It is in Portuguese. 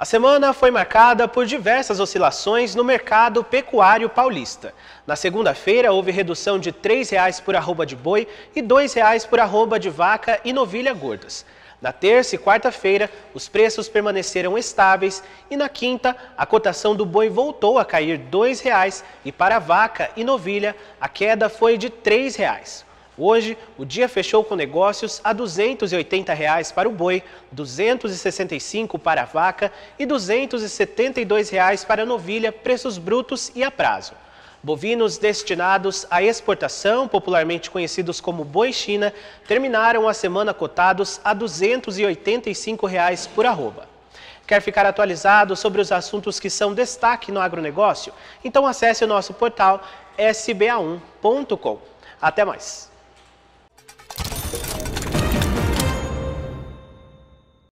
A semana foi marcada por diversas oscilações no mercado pecuário paulista. Na segunda-feira, houve redução de R$ 3,00 por arroba de boi e R$ 2,00 por arroba de vaca e novilha gordas. Na terça e quarta-feira, os preços permaneceram estáveis e na quinta, a cotação do boi voltou a cair R$ 2,00 e para vaca e novilha, a queda foi de R$ 3,00. Hoje, o dia fechou com negócios a R$ 280 reais para o boi, R$ 265 para a vaca e R$ 272 reais para a novilha, preços brutos e a prazo. Bovinos destinados à exportação, popularmente conhecidos como boi China, terminaram a semana cotados a R$ 285 reais por arroba. Quer ficar atualizado sobre os assuntos que são destaque no agronegócio? Então acesse o nosso portal sba1.com. Até mais!